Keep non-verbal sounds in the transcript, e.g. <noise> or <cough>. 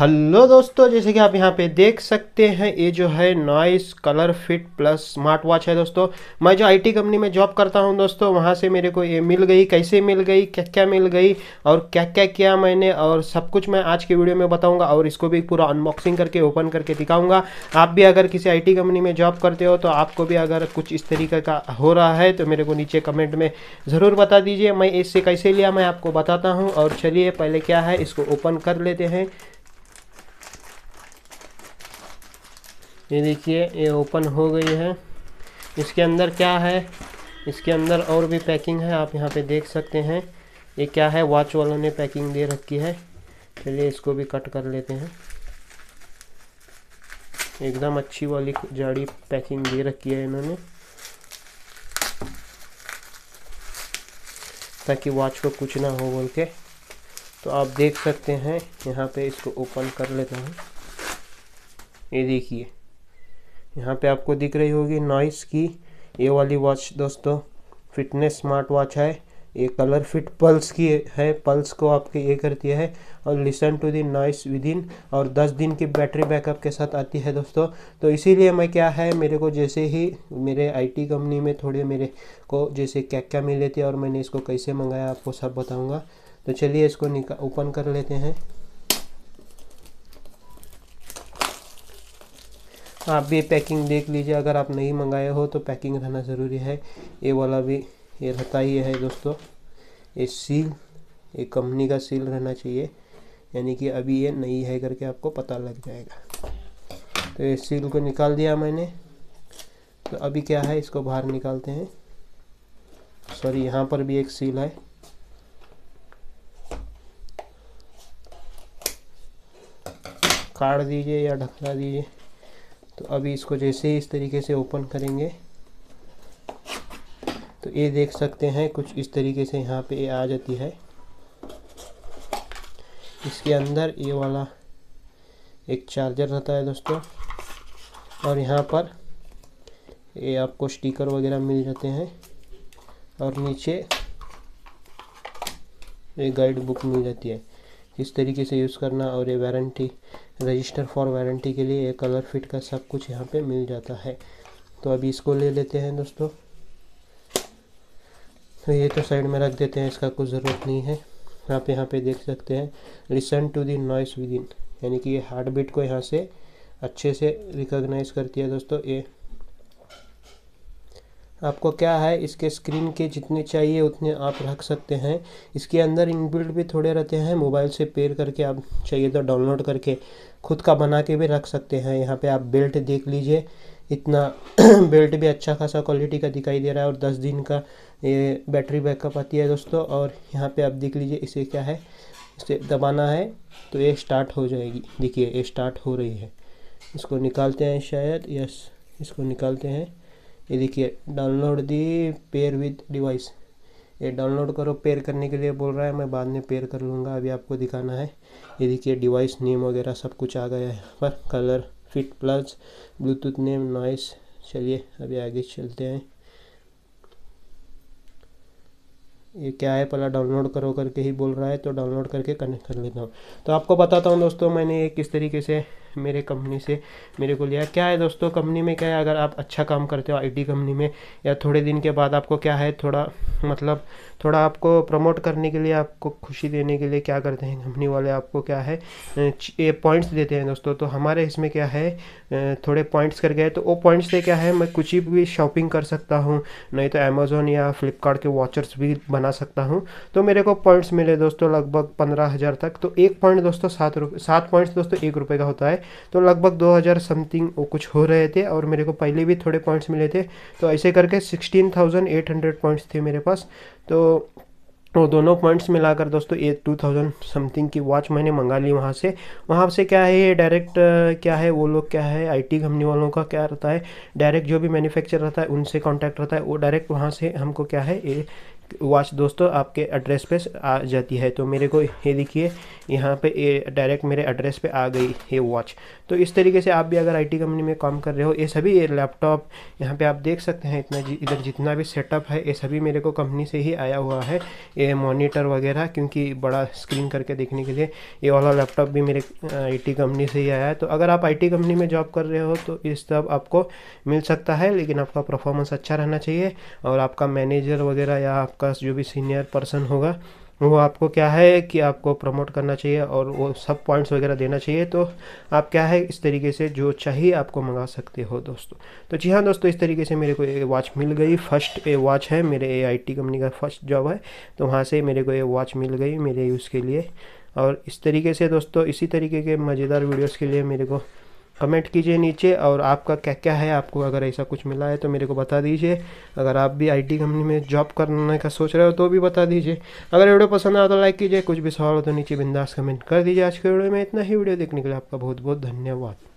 hello दोस्तों जैसे कि आप यहाँ पे देख सकते हैं ये जो है Noise colour fit plus smart watch है दोस्तों मैं जो आईटी कंपनी में जॉब करता हूँ दोस्तों वहाँ से मेरे को ये मिल गई कैसे मिल गई क्या क्या मिल गई और क्या क्या किया मैंने और सब कुछ मैं आज के वीडियो में बताऊँगा और इसको भी पूरा अनबॉक्सिंग करके ओपन करके दिखाऊँगा आप भी अगर किसी आई कंपनी में जॉब करते हो तो आपको भी अगर कुछ इस तरीके का हो रहा है तो मेरे को नीचे कमेंट में ज़रूर बता दीजिए मैं इससे कैसे लिया मैं आपको बताता हूँ और चलिए पहले क्या है इसको ओपन कर लेते हैं ये देखिए ये ओपन हो गई है इसके अंदर क्या है इसके अंदर और भी पैकिंग है आप यहाँ पे देख सकते हैं ये क्या है वॉच वालों ने पैकिंग दे रखी है चलिए इसको भी कट कर लेते हैं एकदम अच्छी वाली जाड़ी पैकिंग दे रखी है इन्होंने ताकि वॉच को कुछ ना हो बोल के तो आप देख सकते हैं यहाँ पे इसको ओपन कर लेता हूँ ये देखिए यहाँ पे आपको दिख रही होगी नॉइस की ये वाली वॉच दोस्तों फिटनेस स्मार्ट वॉच है ये कलर फिट पल्स की है पल्स को आपके ये करती है और listen to the noise within और 10 दिन की बैटरी बैकअप के साथ आती है दोस्तों तो इसीलिए मैं क्या है मेरे को जैसे ही मेरे आईटी कंपनी में थोड़े मेरे को जैसे क्या क्या मिले थे और मैंने इसको कैसे मंगाया आपको सब बताऊँगा तो चलिए इसको निका ओपन कर लेते हैं आप भी पैकिंग देख लीजिए अगर आप नहीं मंगाए हो तो पैकिंग रहना ज़रूरी है ये वाला भी ये रहता ही है दोस्तों ये सील ये कंपनी का सील रहना चाहिए यानी कि अभी ये नहीं है करके आपको पता लग जाएगा तो ये सील को निकाल दिया मैंने तो अभी क्या है इसको बाहर निकालते हैं सॉरी यहाँ पर भी एक सील है काट दीजिए या ढकना दीजिए तो अभी इसको जैसे इस तरीके से ओपन करेंगे तो ये देख सकते हैं कुछ इस तरीके से यहाँ पे ये आ जाती है इसके अंदर ये वाला एक चार्जर रहता है दोस्तों और यहाँ पर ये आपको स्टिकर वगैरह मिल जाते हैं और नीचे ये गाइड बुक मिल जाती है इस तरीके से यूज़ करना और ये वारंटी रजिस्टर फॉर वारंटी के लिए ये कलर फिट का सब कुछ यहाँ पे मिल जाता है तो अभी इसको ले लेते हैं दोस्तों तो ये तो साइड में रख देते हैं इसका कुछ ज़रूरत नहीं है आप यहाँ पे देख सकते हैं listen to the noise within यानी कि ये हार्ट बीट को यहाँ से अच्छे से रिकॉग्नाइज करती है दोस्तों ये आपको क्या है इसके स्क्रीन के जितने चाहिए उतने आप रख सकते हैं इसके अंदर इनबिल्ट भी थोड़े रहते हैं मोबाइल से पेयर करके आप चाहिए तो डाउनलोड करके खुद का बना के भी रख सकते हैं यहाँ पे आप बेल्ट देख लीजिए इतना बेल्ट <clears throat> भी अच्छा खासा क्वालिटी का दिखाई दे रहा है और दस दिन का ये बैटरी बैकअप आती है दोस्तों और यहाँ पर आप देख लीजिए इसे क्या है इसे दबाना है तो ये स्टार्ट हो जाएगी देखिए ये स्टार्ट हो रही है इसको निकालते हैं शायद यस इसको निकालते हैं ये देखिए download the pair with device ये डाउनलोड करो पेयर करने के लिए बोल रहा है मैं बाद में पेयर कर लूँगा अभी आपको दिखाना है ये देखिए डिवाइस नेम वगैरह सब कुछ आ गया है पर colour fit plus Bluetooth name Noise चलिए अभी आगे चलते हैं ये क्या है पहला डाउनलोड करो करके ही बोल रहा है तो डाउनलोड करके कनेक्ट कर लेता हूँ तो आपको बताता हूँ दोस्तों मैंने ये किस तरीके से मेरे कंपनी से मेरे को लिया क्या है दोस्तों कंपनी में क्या है अगर आप अच्छा काम करते हो आईटी कंपनी में या थोड़े दिन के बाद आपको क्या है थोड़ा मतलब थोड़ा आपको प्रमोट करने के लिए आपको खुशी देने के लिए क्या करते हैं कंपनी वाले आपको क्या है ये पॉइंट्स देते हैं दोस्तों तो हमारे इसमें क्या है थोड़े पॉइंट्स कर गए तो वो पॉइंट्स से क्या है मैं कुछ ही भी शॉपिंग कर सकता हूँ नहीं तो अमेज़ोन या फ्लिपकार्ट के वॉचर्स भी बना सकता हूँ तो मेरे को पॉइंट्स मिले दोस्तों लगभग पंद्रह हज़ार तक तो एक पॉइंट दोस्तों सात रुपये सात पॉइंट्स दोस्तों एक रुपये का होता है पाए तो लगभग 2000 समथिंग वो कुछ हो रहे थे और मेरे को पहले भी थोड़े पॉइंट्स मिले थे तो ऐसे करके 16,800 पॉइंट्स थे मेरे पास तो वो दोनों पॉइंट्स मिलाकर दोस्तों ये टू थाउजेंड समथिंग की वॉच मैंने मंगा ली वहाँ से वहाँ से क्या है ये डायरेक्ट क्या है वो लोग क्या है आईटी कंपनी वालों का क्या रहता है डायरेक्ट जो भी मैन्युफैक्चर रहता है उनसे कांटेक्ट रहता है वो डायरेक्ट वहाँ से हमको क्या है ये वॉच दोस्तों आपके एड्रेस पे आ जाती है तो मेरे को ये देखिए यहाँ पे ये डायरेक्ट मेरे एड्रेस पे आ गई ये वॉच तो इस तरीके से आप भी अगर आईटी कंपनी में काम कर रहे हो ये सभी ये लैपटॉप यहाँ पे आप देख सकते हैं इतना इधर जितना भी सेटअप है ये सभी मेरे को कंपनी से ही आया हुआ है ये मोनीटर वगैरह क्योंकि बड़ा स्क्रीन करके देखने के लिए ये वाला लैपटॉप भी मेरे आई कंपनी से ही आया है तो अगर आप आई कंपनी में जॉब कर रहे हो तो इस सब आपको मिल सकता है लेकिन आपका परफॉर्मेंस अच्छा रहना चाहिए और आपका मैनेजर वगैरह या आपका जो भी सीनियर पर्सन होगा वो आपको क्या है कि आपको प्रमोट करना चाहिए और वो सब पॉइंट्स वगैरह देना चाहिए तो आप क्या है इस तरीके से जो चाहिए आपको मंगा सकते हो दोस्तों तो जी हाँ दोस्तों इस तरीके से मेरे को ये वॉच मिल गई फर्स्ट ये वॉच है मेरे ए आई कंपनी का फर्स्ट जॉब है तो वहाँ से मेरे को ये वॉच मिल गई मेरे यूज़ के लिए और इस तरीके से दोस्तों इसी तरीके के मज़ेदार वीडियोज़ के लिए मेरे को कमेंट कीजिए नीचे और आपका क्या क्या है आपको अगर ऐसा कुछ मिला है तो मेरे को बता दीजिए अगर आप भी आईटी कंपनी में जॉब करने का सोच रहे हो तो भी बता दीजिए अगर वीडियो पसंद आया तो लाइक कीजिए कुछ भी सवाल हो तो नीचे बिंदास कमेंट कर दीजिए आज के वीडियो में इतना ही वीडियो देखने के लिए आपका बहुत बहुत धन्यवाद